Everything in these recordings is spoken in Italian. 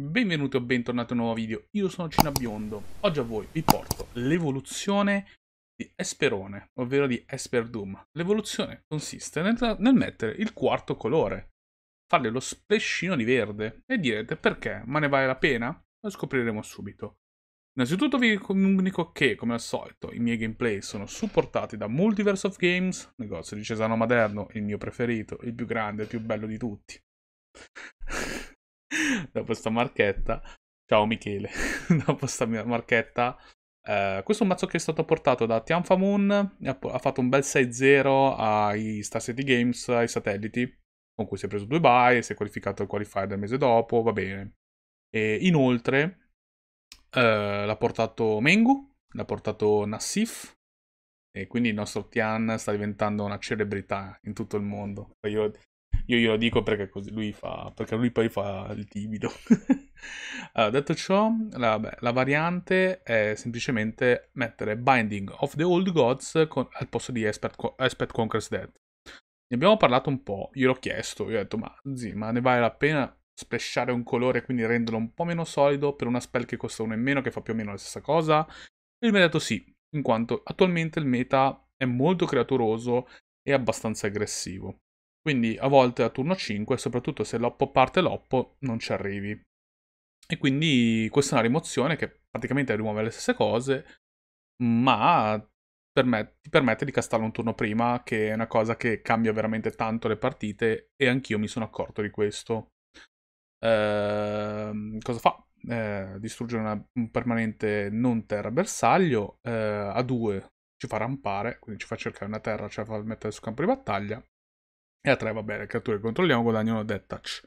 Benvenuti o bentornati a un nuovo video, io sono Cina Biondo. Oggi a voi vi porto l'evoluzione di Esperone, ovvero di Esper Doom. L'evoluzione consiste nel, nel, mettere il quarto colore, farle lo spescino di verde. E direte perché, ma ne vale la pena? Lo scopriremo subito. Innanzitutto vi comunico che, come al solito, i miei gameplay sono supportati da Multiverse of Games, negozio di Cesano Maderno, il mio preferito, il più grande, il più bello di tutti. dopo sta marchetta. Ciao Michele, dopo sta mia marchetta. Eh, questo è un mazzo che è stato portato da Tianfamun, ha, ha fatto un bel 6-0 ai Star City Games, ai satelliti, con cui si è preso due bye, si è qualificato al qualifier del mese dopo, va bene. E inoltre eh, l'ha portato Mengu, l'ha portato Nassif, e quindi il nostro Tian sta diventando una celebrità in tutto il mondo. Io io glielo dico perché così lui fa, perché lui poi fa il timido. allora, detto ciò, la, beh, la, variante è semplicemente mettere Binding of the Old Gods con, al posto di Expert, Expert Conquers Dead. Ne abbiamo parlato un po', gliel'ho chiesto, gli ho detto ma zi, ma ne vale la pena splashare un colore e quindi renderlo un po' meno solido per una spell che costa uno in meno che fa più o meno la stessa cosa? E mi ha detto sì, in quanto attualmente il meta è molto creaturoso e abbastanza aggressivo. Quindi a volte a turno 5, soprattutto se l'oppo parte l'oppo, non ci arrivi. E quindi questa è una rimozione che praticamente rimuove le stesse cose, ma ti permette di castarlo un turno prima, che è una cosa che cambia veramente tanto le partite e anch'io mi sono accorto di questo. Ehm, cosa fa? Eh, distruggere una, un permanente non terra bersaglio, eh, a 2 ci fa rampare, quindi ci fa cercare una terra, ce cioè la fa mettere sul campo di battaglia e a 3, vabbè, le creature che controlliamo guadagnano dead touch.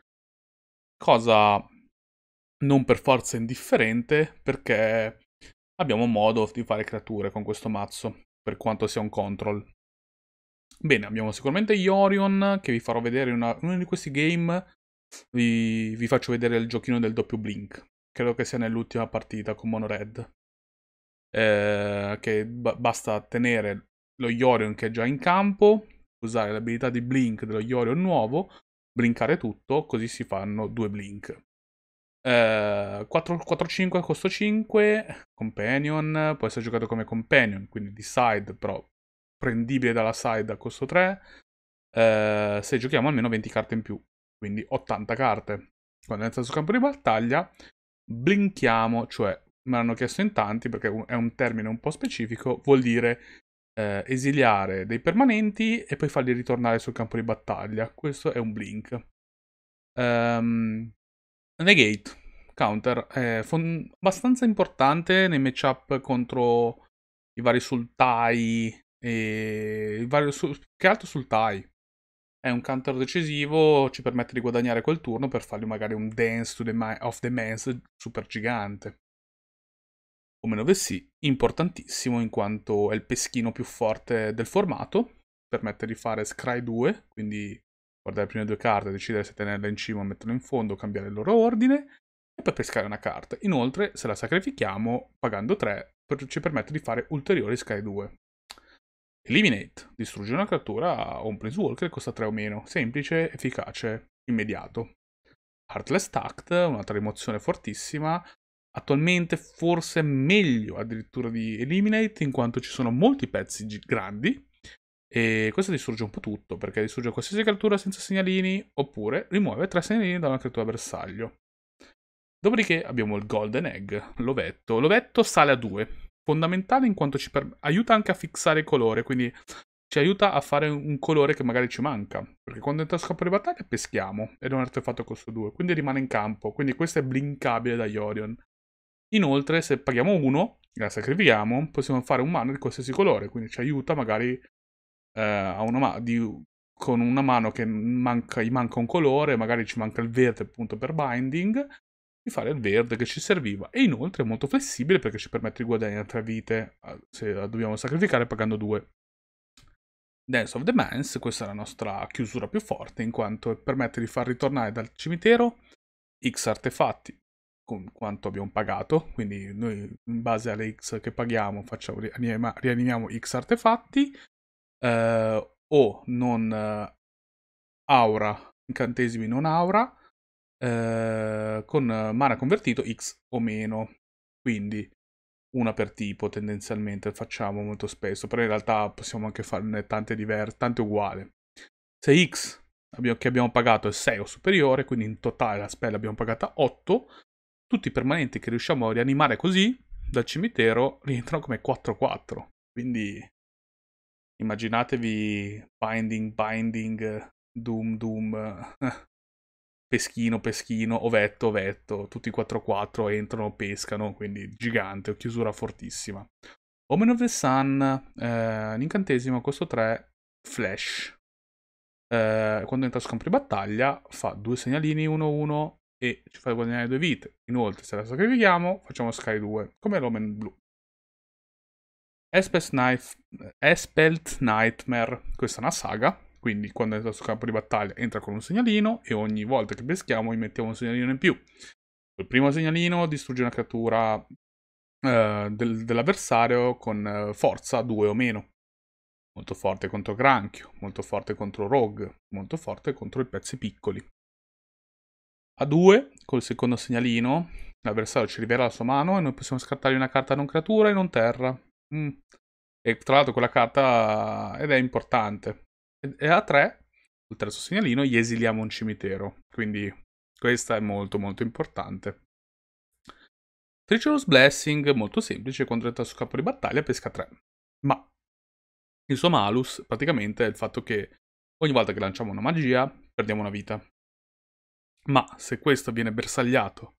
Cosa non per forza indifferente, perché abbiamo modo di fare creature con questo mazzo, per quanto sia un control. Bene, abbiamo sicuramente Iorion, che vi farò vedere in uno di questi game. Vi, vi, faccio vedere il giochino del doppio blink. Credo che sia nell'ultima partita con Mono Red. Eh, che b- basta tenere lo Yorion che è già in campo, usare l'abilità di Blink dello Iorio nuovo, blinkare tutto, così si fanno due Blink. Uh, eh, 4-5 costo 5, Companion, può essere giocato come Companion, quindi di side, però prendibile dalla side a costo 3, uh, eh, se giochiamo almeno 20 carte in più, quindi 80 carte. Quando entra sul campo di battaglia, blinchiamo cioè me l'hanno chiesto in tanti perché è un termine un po' specifico, vuol dire eh, esiliare dei permanenti e poi farli ritornare sul campo di battaglia. Questo è un blink. Um, negate, counter, è fon- abbastanza importante nei matchup contro i vari sultai e il vario su- che altro sultai. È un counter decisivo, ci permette di guadagnare quel turno per fargli magari un dance to the ma- of the man's super gigante o meno Omenove sì, importantissimo in quanto è il peschino più forte del formato, permette di fare scry 2, quindi guardare le prime due carte, decidere se tenerla in cima o metterla in fondo, cambiare il loro ordine, e poi pescare una carta. Inoltre, se la sacrifichiamo, pagando 3, ci permette di fare ulteriori scry 2. Eliminate, distrugge una creatura o un Planeswalker che costa 3 o meno, semplice, efficace, immediato. Heartless Tact, un'altra rimozione fortissima, attualmente forse meglio addirittura di Eliminate in quanto ci sono molti pezzi grandi e questo distrugge un po' tutto perché distrugge qualsiasi creatura senza segnalini oppure rimuove tre segnalini da una creatura bersaglio. Dopodiché abbiamo il Golden Egg, l'ovetto. L'ovetto sale a 2, fondamentale in quanto ci per... aiuta anche a fissare il colore, quindi ci aiuta a fare un colore che magari ci manca, perché quando entra a scopo di battaglia peschiamo ed è un artefatto costo 2, quindi rimane in campo, quindi questo è blinkabile da Iorion. Inoltre, se paghiamo uno e la sacrifichiamo, possiamo fare un mana di qualsiasi colore, quindi ci aiuta magari eh, una di, con una mano che manca, gli manca un colore, magari ci manca il verde appunto per binding, di fare il verde che ci serviva. E inoltre è molto flessibile perché ci permette di guadagnare tre vite se la dobbiamo sacrificare pagando due. Dance of the Mans, questa è la nostra chiusura più forte in quanto permette di far ritornare dal cimitero X artefatti con quanto abbiamo pagato, quindi noi in base alle X che paghiamo facciamo, rianima, rianimiamo X artefatti eh, o non eh, aura, incantesimi non aura, eh, con mana convertito X o meno, quindi una per tipo tendenzialmente facciamo molto spesso, però in realtà possiamo anche farne tante diverse, tante uguali. Se X che abbiamo pagato è 6 o superiore, quindi in totale la spella abbiamo pagata 8, tutti i permanenti che riusciamo a rianimare così dal cimitero rientrano come 4-4. Quindi immaginatevi Binding, Binding, Doom, Doom, Peschino, Peschino, Ovetto, Ovetto, tutti 4-4 entrano, pescano, quindi gigante, chiusura fortissima. Omen of the Sun, eh, un costo 3, Flash. Eh, quando entra a scompri battaglia fa due segnalini 1-1 e ci fa guadagnare due vite. Inoltre, se la sacrifichiamo, facciamo Sky 2, come l'Omen Blu. Espelt Nightmare, questa è una saga, quindi quando entra sul campo di battaglia entra con un segnalino e ogni volta che peschiamo gli mettiamo un segnalino in più. Il primo segnalino distrugge una creatura eh, del, dell'avversario con eh, forza 2 o meno. Molto forte contro Granchio, molto forte contro Rogue, molto forte contro i pezzi piccoli. A 2, col secondo segnalino, l'avversario ci rivela la sua mano e noi possiamo scartare una carta non creatura e non terra. Mm. E tra l'altro quella carta eh, ed è importante. E a 3, col terzo segnalino, gli esiliamo un cimitero. Quindi questa è molto molto importante. Treacherous Blessing, molto semplice, contro il tasso capo di battaglia, pesca 3. Ma il suo malus praticamente è il fatto che ogni volta che lanciamo una magia perdiamo una vita ma se questo viene bersagliato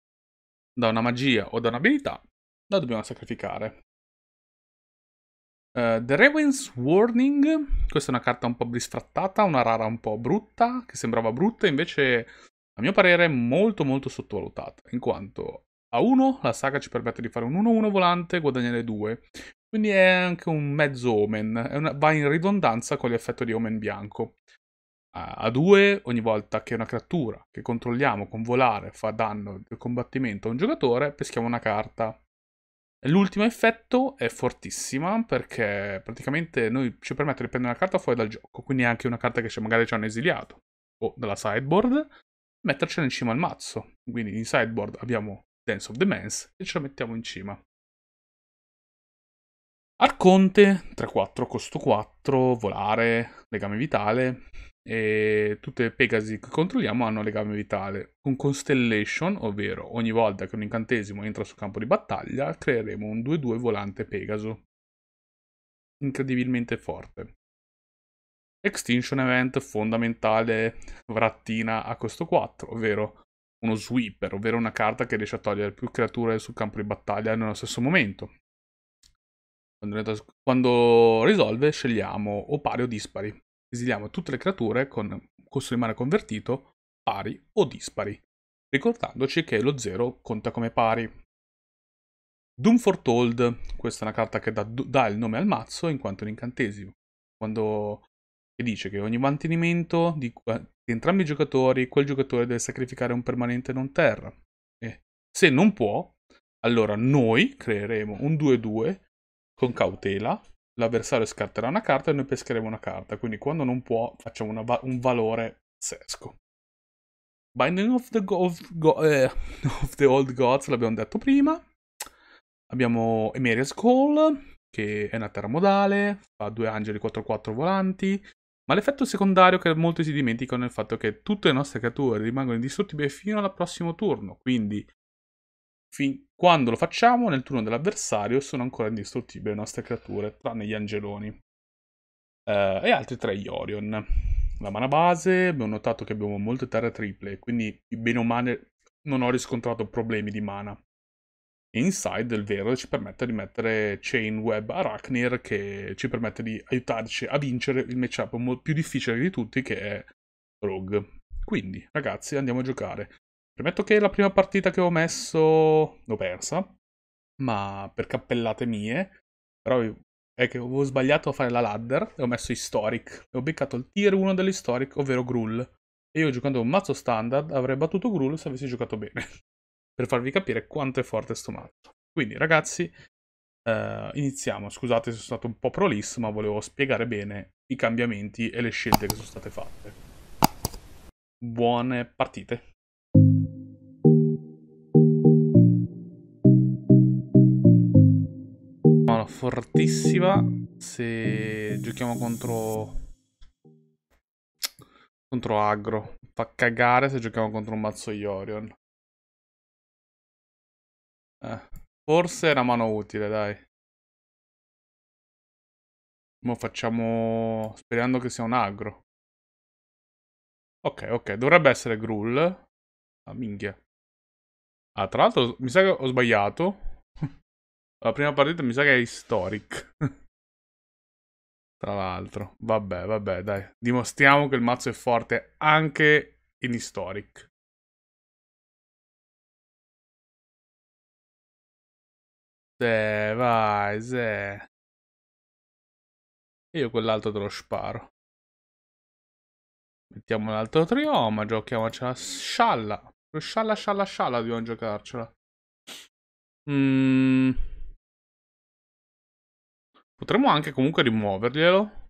da una magia o da un'abilità, la dobbiamo sacrificare. Uh, The Raven's Warning, questa è una carta un po' bisfrattata, una rara un po' brutta, che sembrava brutta, invece a mio parere è molto molto sottovalutata, in quanto a 1 la saga ci permette di fare un 1-1 volante e guadagnare 2, quindi è anche un mezzo omen, una, va in ridondanza con l'effetto di omen bianco a 2 ogni volta che una creatura che controlliamo con volare fa danno del combattimento a un giocatore, peschiamo una carta. L'ultimo effetto è fortissima perché praticamente noi ci permette di prendere una carta fuori dal gioco, quindi anche una carta che magari ci hanno esiliato o dalla sideboard, mettercela in cima al mazzo. Quindi in sideboard abbiamo Dance of the Mans e ce la mettiamo in cima. Arconte, 3-4, costo 4, volare, legame vitale, e tutte le Pegasi che controlliamo hanno legame vitale. Con Constellation, ovvero ogni volta che un incantesimo entra sul campo di battaglia, creeremo un 2-2 volante Pegaso. Incredibilmente forte. Extinction Event fondamentale vrattina a costo 4, ovvero uno sweeper, ovvero una carta che riesce a togliere più creature sul campo di battaglia nello stesso momento. Quando risolve scegliamo o pari o dispari, esiliamo tutte le creature con costo di mana convertito pari o dispari, ricordandoci che lo 0 conta come pari. Doom Foretold, questa è una carta che dà, dà il nome al mazzo in quanto un incantesimo, quando dice che ogni mantenimento di, di entrambi i giocatori, quel giocatore deve sacrificare un permanente non terra. E se non può, allora noi creeremo un 2-2 con cautela l'avversario scarterà una carta e noi pescheremo una carta, quindi quando non può facciamo va- un valore pazzesco. Binding of the, go- of, go- eh, of the, Old Gods l'abbiamo detto prima. Abbiamo Emeria's Call, che è una terra modale, fa due angeli 4-4 volanti. Ma l'effetto secondario che molti si dimenticano è il fatto che tutte le nostre creature rimangono indistruttibili fino al prossimo turno, quindi Fin quando lo facciamo, nel turno dell'avversario sono ancora indistruttibili le nostre creature, tranne gli angeloni. Eh, e altri tre Iorion. La mana base, abbiamo notato che abbiamo molte terre triple, quindi bene o male non ho riscontrato problemi di mana. Inside, il vero, ci permette di mettere Chain Web Arachnir, che ci permette di aiutarci a vincere il matchup più difficile di tutti, che è Rogue. Quindi, ragazzi, andiamo a giocare. Premetto che la prima partita che ho messo l'ho persa, ma per cappellate mie, però è che avevo sbagliato a fare la ladder e ho messo Historic e ho beccato il tier 1 dell'Historic, ovvero Gruul. E io giocando un mazzo standard avrei battuto Gruul se avessi giocato bene, per farvi capire quanto è forte sto mazzo. Quindi ragazzi, eh, iniziamo. Scusate se sono stato un po' prolisso, ma volevo spiegare bene i cambiamenti e le scelte che sono state fatte. Buone partite! fortissima se giochiamo contro... contro aggro. Fa cagare se giochiamo contro un mazzo Yorion. Eh, forse è una mano utile, dai. ma facciamo... sperando che sia un aggro. Ok, ok, dovrebbe essere Gruul. Ah, minchia. Ah, tra l'altro mi sa che ho sbagliato. La prima partita mi sa che è Historic. Tra l'altro. Vabbè, vabbè, dai. Dimostriamo che il mazzo è forte anche in Historic. Se, vai, se. Io quell'altro te lo sparo. Mettiamo un altro trioma, giochiamocela scialla. Scialla, scialla, scialla dobbiamo giocarcela. Mmm... Potremmo anche comunque rimuoverglielo.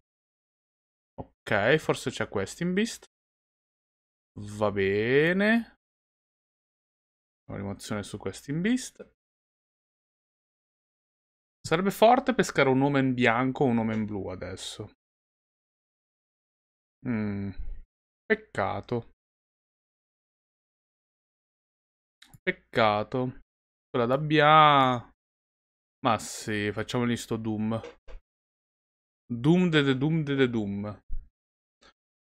Ok, forse c'è questo in beast. Va bene. La rimozione su questo in beast. Sarebbe forte pescare un omen bianco o un omen blu adesso. Mm. Peccato. Peccato. Quella da Bia... Ma sì, facciamogli sto Doom. Doom de de Doom de de Doom.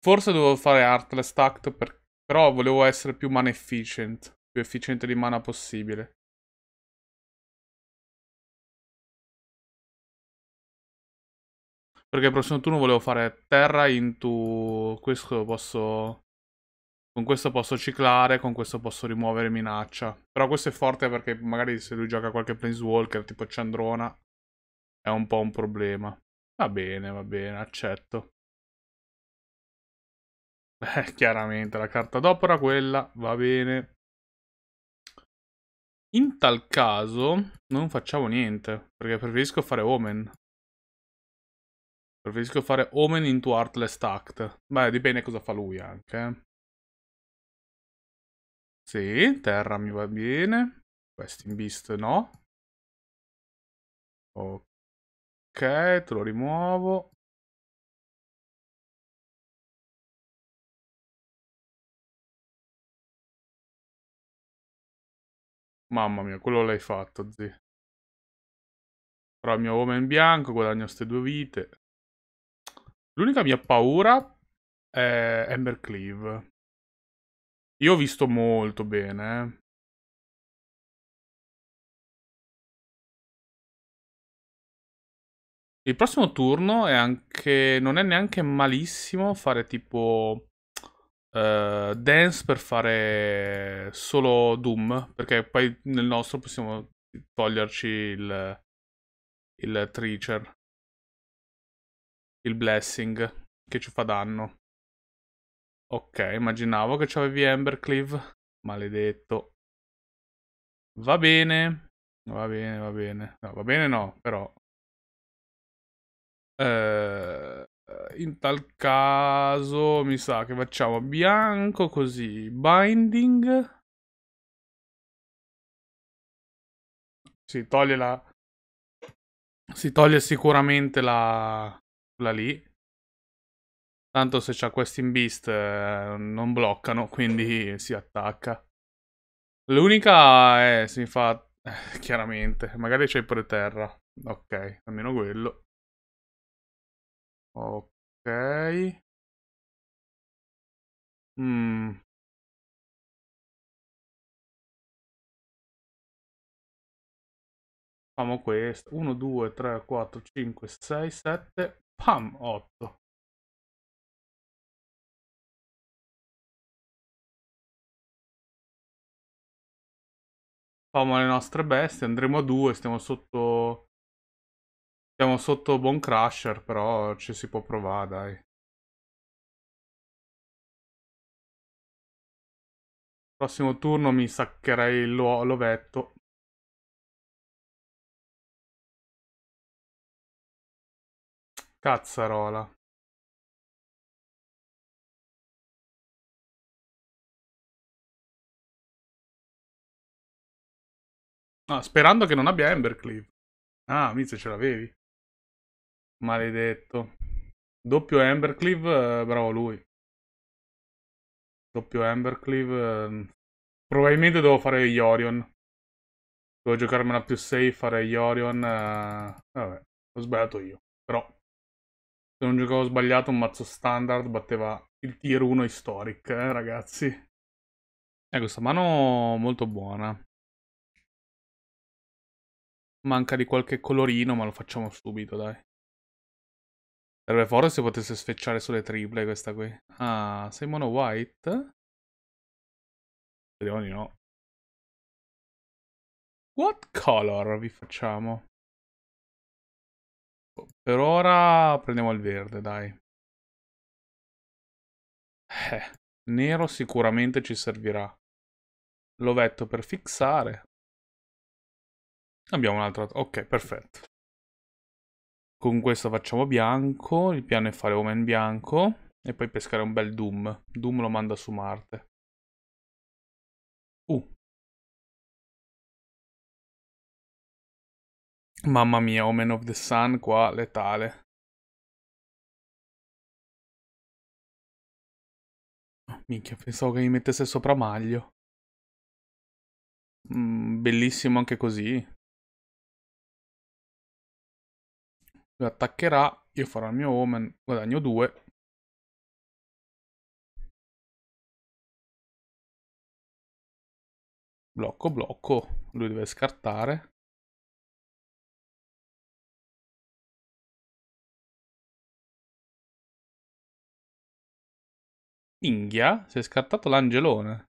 Forse dovevo fare Heartless Tact, per... però volevo essere più mana efficient, più efficiente di mana possibile. Perché il prossimo turno volevo fare terra into... Questo posso... Con questo posso ciclare, con questo posso rimuovere minaccia. Però questo è forte perché magari se lui gioca qualche Planeswalker tipo Chandrona è un po' un problema. Va bene, va bene, accetto. Beh, chiaramente la carta d'opera quella, va bene. In tal caso non facciamo niente, perché preferisco fare Omen. Preferisco fare Omen into Heartless Act. Beh, dipende cosa fa lui anche. Eh. Sì, Terra mi va bene. Questing Beast no. Ok. Ok, te lo rimuovo. Mamma mia, quello l'hai fatto, zi. Però il mio uomo in bianco, guadagno ste due vite. L'unica mia paura è Embercleave. Io ho visto molto bene, eh. Il prossimo turno è anche. Non è neanche malissimo fare tipo. Uh, dance per fare solo Doom. Perché poi nel nostro possiamo toglierci il. Il Treacher. Il Blessing. Che ci fa danno. Ok, immaginavo che avevi Embercleave. Maledetto. Va bene. Va bene, va bene. No, va bene no, però eh, eh, in tal caso mi sa che facciamo bianco così, binding. Si toglie la... Si toglie sicuramente la... la lì. Tanto se c'ha questi in beast eh, non bloccano, quindi si attacca. L'unica è, si fa, eh, chiaramente, magari c'è il preterra. Ok, almeno quello. Ok. Mm. Facciamo questo. 1, 2, 3, 4, 5, 6, 7. Pam, 8. Facciamo le nostre bestie. Andremo a 2. Stiamo sotto siamo sotto Bon Crusher, però ci si può provare, dai. Prossimo turno mi saccherei l'ovetto. Cazzarola. No, ah, sperando che non abbia Embercleave. Ah, Miz, ce l'avevi. Maledetto. Doppio Embercleave, eh, bravo lui. Doppio Embercleave. Ehm, probabilmente devo fare Yorion. Devo giocarmela più safe, fare Yorion. Eh, vabbè, ho sbagliato io. Però, se non giocavo sbagliato, un mazzo standard batteva il tier 1 historic, eh, ragazzi. E eh, questa mano molto buona. Manca di qualche colorino, ma lo facciamo subito, dai. Sarebbe forte se potesse sfecciare sulle triple questa qui. Ah, sei mono white? Speriamo di no. What color vi facciamo? Oh, per ora prendiamo il verde, dai. Eh, nero sicuramente ci servirà. L'ovetto per fissare. Abbiamo un altro... Ok, perfetto. Con questo facciamo bianco, il piano è fare Omen bianco e poi pescare un bel Doom. Doom lo manda su Marte. Uh. Mamma mia, Omen of the Sun qua letale. Oh, minchia, pensavo che mi mettesse sopra maglio. Mm, bellissimo anche così. Lui attaccherà, io farò il mio omen, guadagno 2. Blocco, blocco, lui deve scartare. Minghia, si è scartato l'angelone.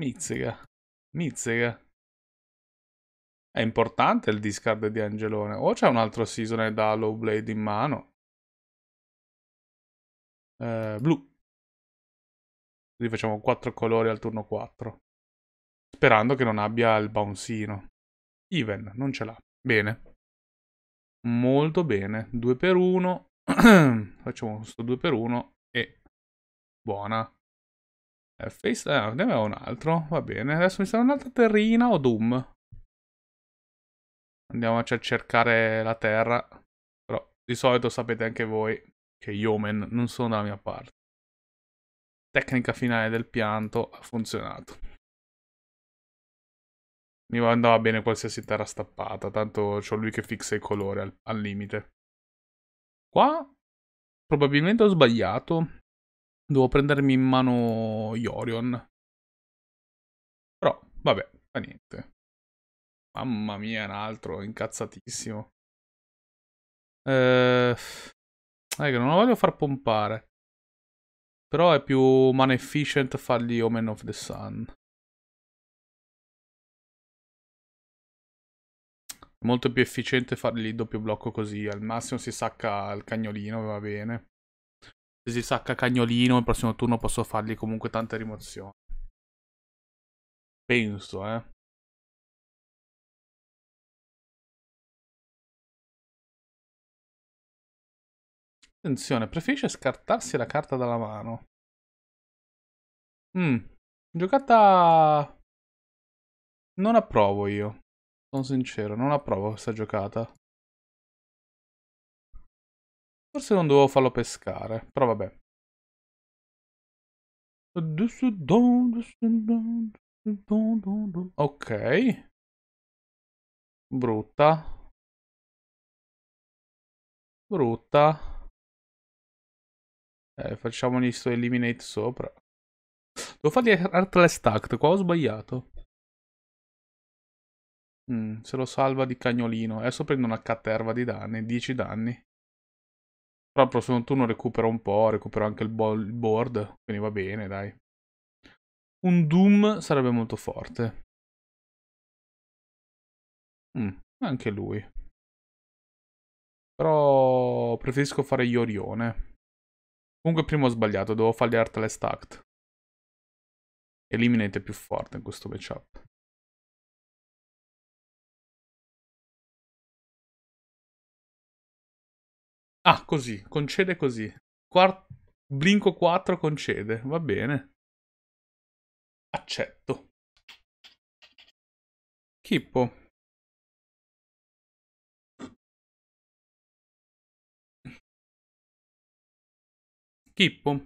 Mizzica, mizzica. È importante il discard di Angelone. O c'è un altro season da Low Blade in mano? Eh, blu. Così facciamo 4 colori al turno 4. Sperando che non abbia il bouncino. Even, non ce l'ha. Bene. Molto bene. 2 per 1. facciamo questo 2 per 1 e... Buona. Eh, face... Eh, ne avevo un altro. Va bene. Adesso mi serve un'altra terrina o Doom. Andiamoci a cercare la terra. Però di solito sapete anche voi che gli omen non sono dalla mia parte. Tecnica finale del pianto ha funzionato. Mi andava bene qualsiasi terra stappata, tanto c'ho lui che fissa i colori al, al limite. Qua probabilmente ho sbagliato. Devo prendermi in mano Yorion. Però, vabbè, fa niente. Mamma mia, un altro, incazzatissimo. Eh, che non lo voglio far pompare. Però è più maneficent fargli Omen of the Sun. molto più efficiente fargli doppio blocco così. Al massimo si sacca il cagnolino, va bene. Se si sacca cagnolino, il prossimo turno posso fargli comunque tante rimozioni. Penso, eh. Attenzione, preferisce scartarsi la carta dalla mano. Mm, giocata... Non approvo io. Sono sincero, non approvo questa giocata. Forse non dovevo farlo pescare, però vabbè. Ok. Brutta. Brutta. Eh, facciamogli sto eliminate sopra. Devo fargli Artless Tact, qua ho sbagliato. Mm, se lo salva di cagnolino. Adesso prendo una caterva di danni, 10 danni. Però il prossimo turno recupero un po', recupero anche il, il board, quindi va bene, dai. Un Doom sarebbe molto forte. Mm, anche lui. Però preferisco fare Iorione. Comunque prima ho sbagliato, devo fare gli Heartless Tact. Eliminate più forte in questo matchup. Ah, così, concede così. Quart Blinco 4 concede, va bene. Accetto. Kippo. Kippo.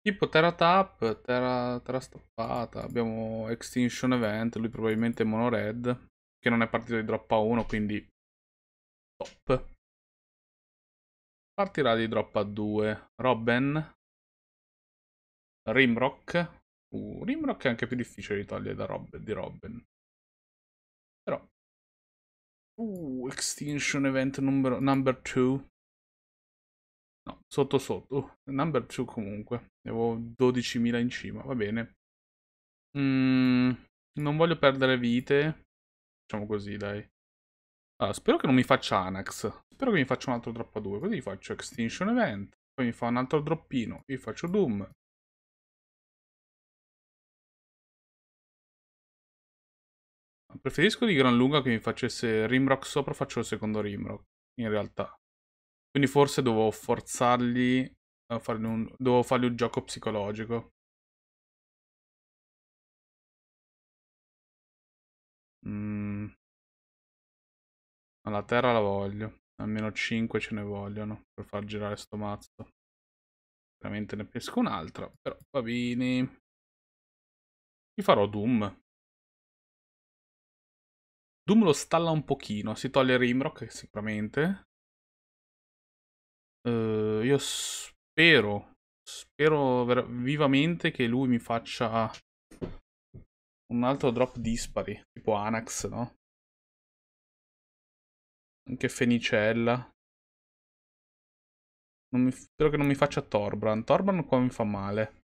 Tipo Terra Tap, Terra, terra Stoppata, abbiamo Extinction Event, lui probabilmente è Mono Red, che non è partito di drop a 1, quindi top. Partirà di drop a 2, Robben, Rimrock, uh, Rimrock è anche più difficile di togliere da Rob, di Robben. Però... Uh, Extinction Event number 2, No, sotto sotto. Uh, number 2 comunque. Ne avevo 12.000 in cima, va bene. Mm, non voglio perdere vite. Facciamo così, dai. Allora, ah, spero che non mi faccia Anax. Spero che mi faccia un altro drop a 2. Così faccio Extinction Event. Poi mi fa un altro droppino. Io faccio Doom. Preferisco di gran lunga che mi facesse Rimrock sopra, faccio il secondo Rimrock, in realtà. Quindi forse dovevo forzargli, a fargli un, dovevo fargli un gioco psicologico. Mm. La terra la voglio. Almeno 5 ce ne vogliono per far girare sto mazzo. Veramente ne pesco un'altra, però va bene. Gli farò Doom. Doom lo stalla un pochino, si toglie Rimrock sicuramente. Uh, io spero, spero ver- vivamente che lui mi faccia un altro drop dispari, tipo Anax, no? Anche Fenicella. Mi, spero che non mi faccia Torbran. Torbran qua mi fa male.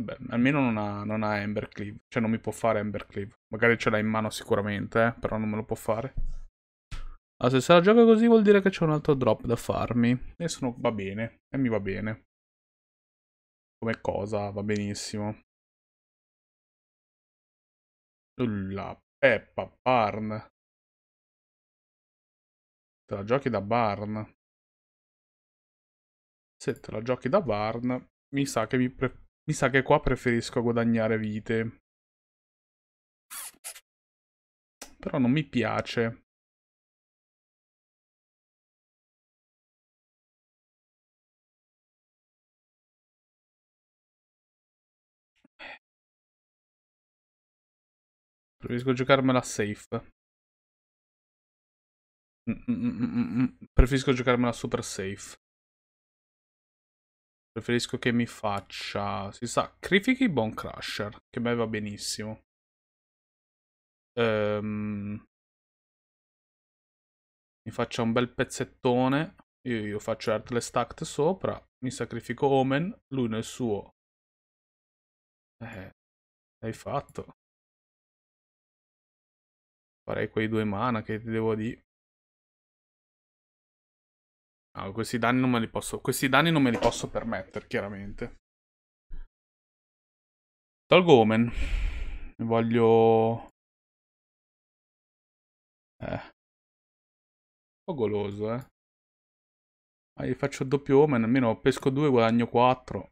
Vabbè, almeno non ha, non ha Embercleave. Cioè non mi può fare Embercleave. Magari ce l'ha in mano sicuramente, eh, però non me lo può fare. Allora, ah, se se la gioca così vuol dire che c'è un altro drop da farmi. E sono... va bene. E mi va bene. Come cosa, va benissimo. La peppa, barn. Te la giochi da barn. Se te la giochi da barn, mi sa che, mi mi sa che qua preferisco guadagnare vite. Però non mi piace Preferisco giocarmela safe. Mm, mm, mm, mm Preferisco giocarmela super safe. Preferisco che mi faccia... Si sacrifichi Bone Crusher, che a me va benissimo. Ehm... Mi faccia un bel pezzettone. Io, io faccio Heartless Tact sopra. Mi sacrifico Omen. Lui nel suo. Eh, l'hai fatto. Farei quei due mana che ti devo dire. No, questi danni non me li posso... Questi danni non me li posso permettere, chiaramente. Tolgo Omen. Voglio... Eh. Un po' goloso, eh. Ma gli faccio doppio Omen, almeno pesco due, guadagno quattro.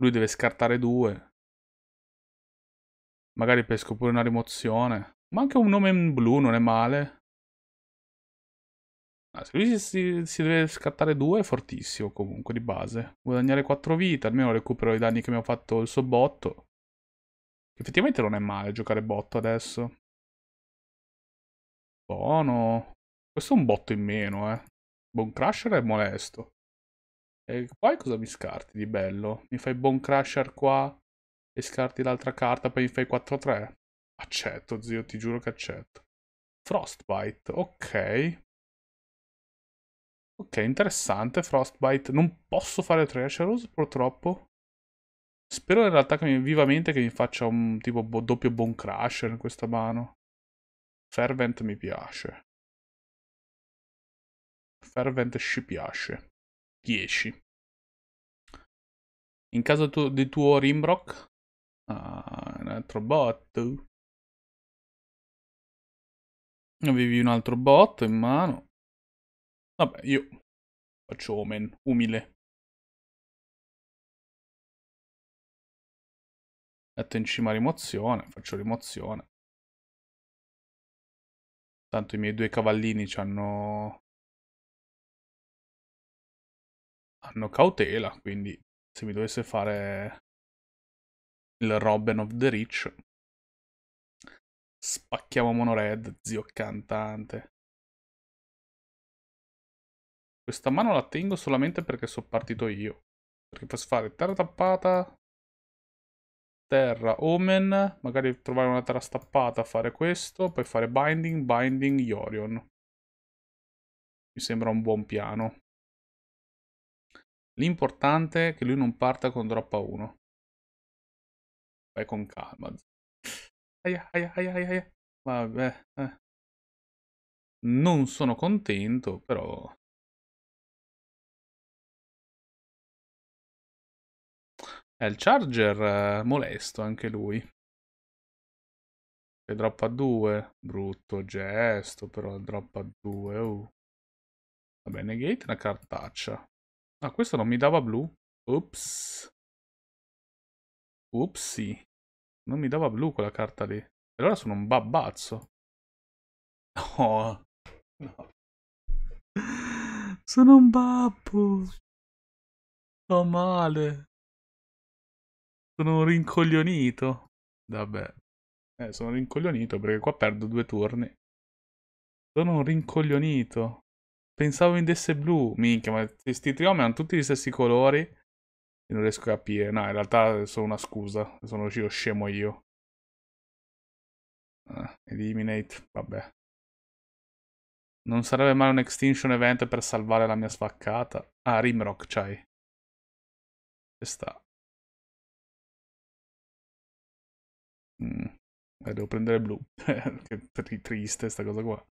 Lui deve scartare due. Magari pesco pure una rimozione. Ma anche un nome in blu non è male. Ah, se lui si, si, deve scattare due è fortissimo comunque di base. Guadagnare 4 vite, almeno recupero i danni che mi ha fatto il suo botto. Effettivamente non è male giocare botto adesso. Buono. Questo è un botto in meno, eh. Bone Crusher è molesto. E poi cosa mi scarti di bello? Mi fai Bone Crusher qua e scarti l'altra carta, poi mi fai 4-3. Accetto, zio, ti giuro che accetto. Frostbite, ok. Ok, interessante Frostbite. Non posso fare Treacherous, purtroppo. Spero in realtà che mi, vivamente che mi faccia un tipo bo, doppio Bone Crusher in questa mano. Fervent mi piace. Fervent ci piace. 10. In caso tu, di tuo Rimbrock, ah, un altro bot. Avevi un altro botto in mano. Vabbè, io faccio omen, umile. Metto in cima rimozione, faccio rimozione. Tanto i miei due cavallini ci hanno... Hanno cautela, quindi se mi dovesse fare il Robin of the Rich Spacchiamo Monored, zio cantante. Questa mano la tengo solamente perché sono partito io. Perché posso fare terra tappata, terra omen, magari trovare una terra stappata, fare questo, poi fare binding, binding, Yorion. Mi sembra un buon piano. L'importante è che lui non parta con droppa 1. Vai con calma, aia, aia, aia, aia. Vabbè. Eh. Non sono contento, però... Eh, il charger eh, molesto anche lui. E droppa 2. Brutto gesto, però droppa 2. Uh. Va bene, negate una cartaccia. Ah, questo non mi dava blu. Ups. Upsi. Non mi dava blu quella carta lì. E allora sono un babbazzo. No. no. Sono un babbo. Sto male. Sono rincoglionito. Vabbè. Eh, sono rincoglionito perché qua perdo due turni. Sono un rincoglionito. Pensavo in blu. Minchia, ma questi triomi hanno tutti gli stessi colori. Io non riesco a capire. No, in realtà è solo una scusa. Sono uscito scemo io. Ah, eliminate, vabbè. Non sarebbe mai un extinction event per salvare la mia sfaccata. Ah, Rimrock c'hai. Ci sta. Mm. Eh, devo prendere blu. che triste sta cosa qua.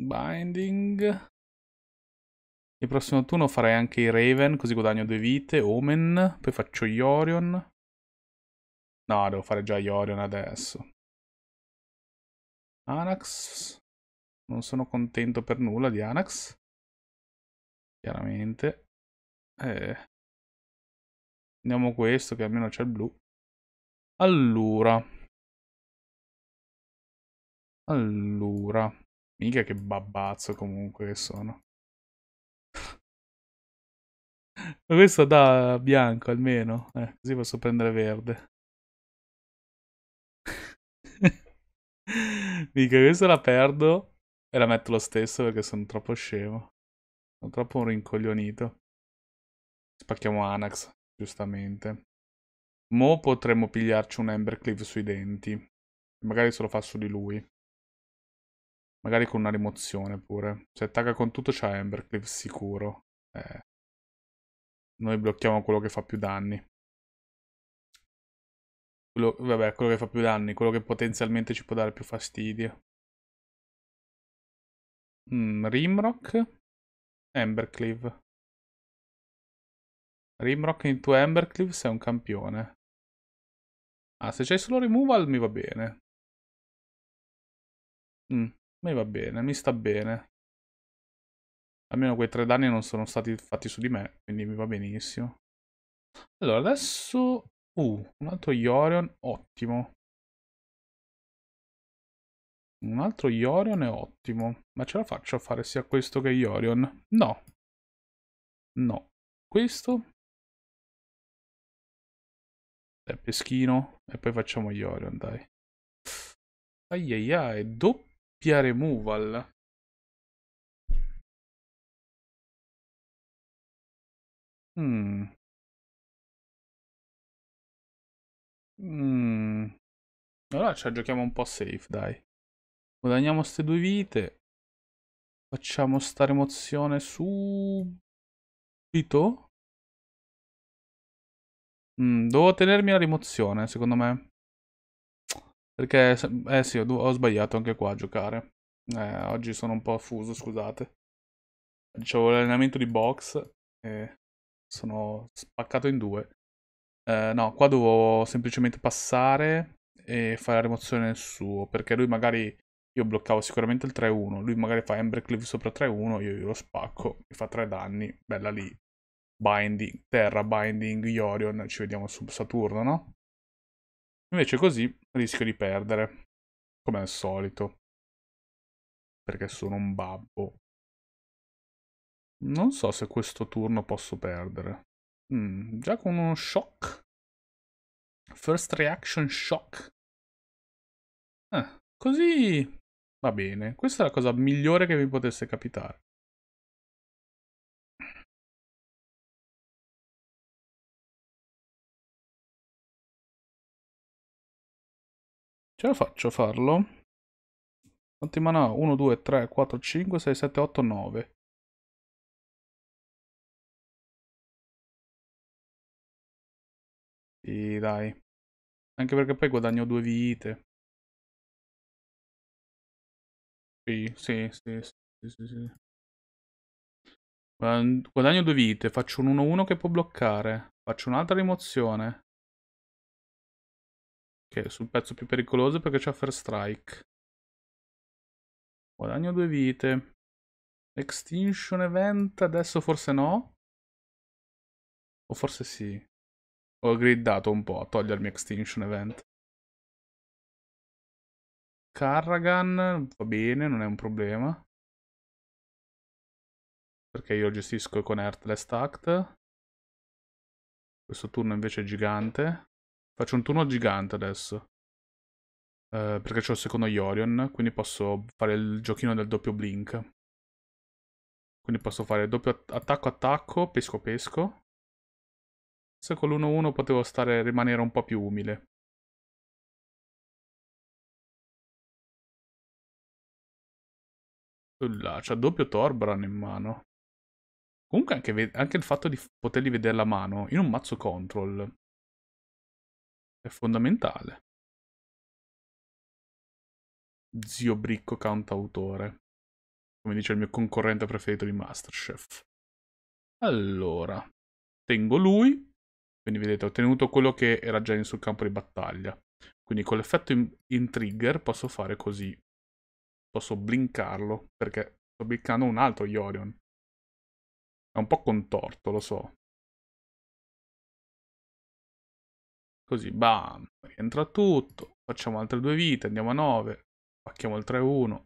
Binding. Il prossimo turno farei anche i Raven, così guadagno due vite. Omen, poi faccio Iorion. No, devo fare già Iorion adesso. Anax. Non sono contento per nulla di Anax. Chiaramente. Eh. Andiamo questo, che almeno c'è il blu. Allora. Allora. Mica che babbazzo comunque che sono. Ma questo da bianco almeno. Eh, così posso prendere verde. Mica questa la perdo e la metto lo stesso perché sono troppo scemo. Sono troppo un rincoglionito. Spacchiamo Anax, giustamente. Mo potremmo pigliarci un Embercleave sui denti. Magari se lo fa su di lui. Magari con una rimozione pure. Se attacca con tutto c'ha Embercliff sicuro. Eh. Noi blocchiamo quello che fa più danni. Quello, vabbè, quello che fa più danni, quello che potenzialmente ci può dare più fastidio. Mm, Rimrock. Embercleave. Rimrock into Embercleave sei un campione. Ah, se c'è solo removal mi va bene. Mm. Mi va bene, mi sta bene. Almeno quei tre danni non sono stati fatti su di me, quindi mi va benissimo. Allora, adesso... Uh, un altro Yorion, ottimo. Un altro Yorion è ottimo. Ma ce la faccio a fare sia questo che Yorion? No. No. Questo. È peschino. E poi facciamo Yorion, dai. Ai ai ai, doppio Pia Removal Mm. Mm. Allora ci giochiamo un po' safe, dai. Guadagniamo queste due vite. Facciamo stare mozione subito. Mm, devo tenermi la rimozione, secondo me. Perché, eh sì, ho, ho sbagliato anche qua a giocare. Eh, oggi sono un po' affuso, scusate. Dicevo l'allenamento di box e sono spaccato in due. Eh, no, qua devo semplicemente passare e fare la rimozione nel suo, perché lui magari... Io bloccavo sicuramente il 3-1, lui magari fa Embercliff sopra 3-1, io lo spacco, mi fa 3 danni, bella lì. Binding, Terra, Binding, Iorion, ci vediamo su Saturno, no? Invece così rischio di perdere, come al solito, perché sono un babbo. Non so se questo turno posso perdere. Mm, già con uno shock. First reaction shock. Eh, così va bene. Questa è la cosa migliore che mi potesse capitare. Ce la faccio a farlo? Quanti mana ho? 1, 2, 3, 4, 5, 6, 7, 8, 9. Sì, dai. Anche perché poi guadagno due vite. Sì, sì, sì, sì, sì, sì. Guadagno due vite, faccio un 1-1 che può bloccare, faccio un'altra rimozione. Che è sul pezzo più pericoloso perché c'è First Strike. Guadagno due vite. Extinction Event adesso forse no. O forse sì. Ho gridato un po' a togliermi Extinction Event. Carragan va bene, non è un problema. Perché io gestisco con Heartless Tact. Questo turno invece è gigante. Faccio un turno gigante adesso. Eh, perché c'ho il secondo Iorion, quindi posso fare il giochino del doppio blink. Quindi posso fare doppio attacco-attacco, pesco-pesco. Se con l'1-1 potevo stare, rimanere un po' più umile. Là, c'ha doppio Torbran in mano. Comunque anche, anche, il fatto di poterli vedere la mano in un mazzo control è fondamentale. Zio Bricco cantautore. Come dice il mio concorrente preferito di Masterchef. Allora, tengo lui. Quindi vedete, ho ottenuto quello che era già sul campo di battaglia. Quindi con l'effetto in, in trigger posso fare così. Posso blinkarlo perché sto blinkando un altro Yorion. È un po' contorto, lo so. Così, bam, rientra tutto. Facciamo altre due vite, andiamo a 9. Pacchiamo il 3-1.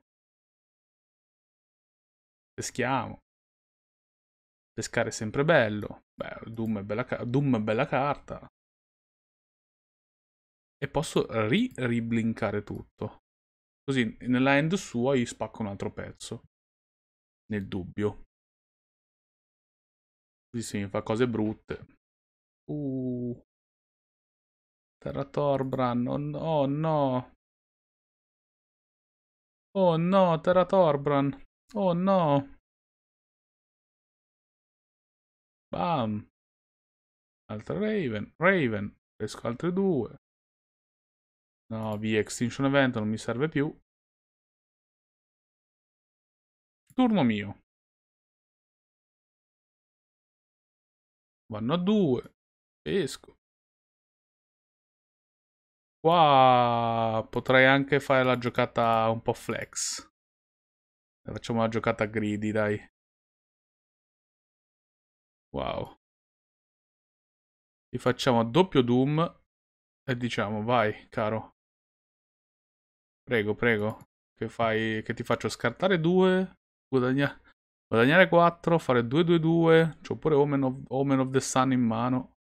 Peschiamo. Pescare è sempre bello. Beh, Doom è bella, Doom è bella carta. E posso ri-riblinkare tutto. Così nella end sua gli spacco un altro pezzo. Nel dubbio. Così se mi fa cose brutte. Uh. Terra Torbran. Oh, no. Oh no, oh, no. Terra Torbran. Oh no. Bam. Altra Raven. Raven. Pesco altre due. No, via Extinction Event, non mi serve più. Turno mio. Vanno a due. Pesco. Qua potrei anche fare la giocata un po' flex. Facciamo la giocata greedy, dai. Wow. Gli facciamo doppio doom e diciamo vai, caro. Prego, prego. Che, fai, che ti faccio scartare due, guadagna, guadagnare quattro, fare due, due, due. C'ho pure Omen of, Omen of the Sun in mano.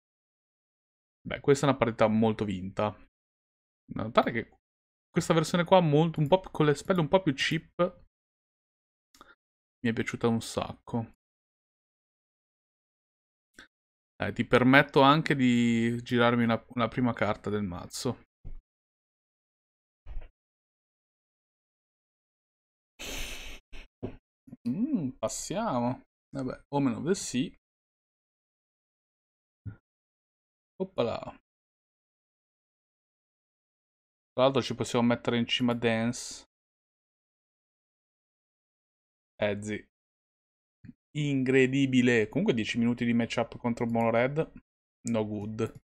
Beh, questa è una partita molto vinta. Notare che questa versione qua, molto, un po più, con le spelle un po' più cheap, mi è piaciuta un sacco. Eh, ti permetto anche di girarmi una, una prima carta del mazzo. Mm, passiamo. Vabbè, Omen of the Sea. Oppala. Tra l'altro ci possiamo mettere in cima Dance. Ezzi. Eh, Incredibile. Comunque 10 minuti di matchup contro Mono Red. No good.